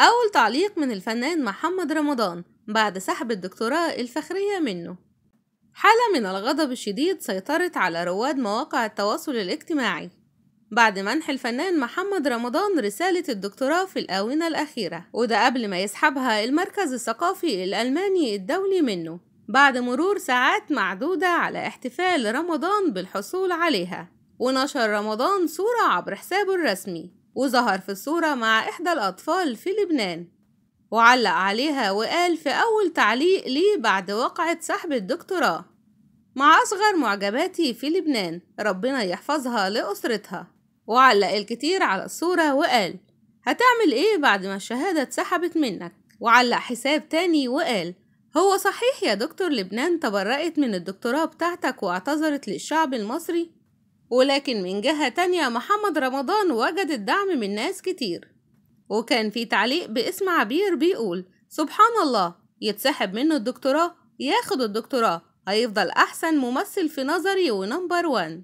أول تعليق من الفنان محمد رمضان بعد سحب الدكتوراه الفخرية منه حالة من الغضب الشديد سيطرت على رواد مواقع التواصل الاجتماعي بعد منح الفنان محمد رمضان رسالة الدكتوراه في الآونة الأخيرة وده قبل ما يسحبها المركز الثقافي الألماني الدولي منه بعد مرور ساعات معدودة على احتفال رمضان بالحصول عليها ونشر رمضان صورة عبر حسابه الرسمي وظهر في الصورة مع إحدى الأطفال في لبنان وعلق عليها وقال في أول تعليق ليه بعد وقعة سحب الدكتوراه مع أصغر معجباتي في لبنان ربنا يحفظها لأسرتها وعلق الكتير على الصورة وقال هتعمل إيه بعد ما الشهادة اتسحبت منك وعلق حساب تاني وقال هو صحيح يا دكتور لبنان تبرأت من الدكتوراه بتاعتك واعتذرت للشعب المصري ولكن من جهة تانية محمد رمضان وجد الدعم من ناس كتير وكان في تعليق باسم عبير بيقول سبحان الله يتسحب منه الدكتوراه ياخد الدكتوراه هيفضل أحسن ممثل في نظري ونمبر وان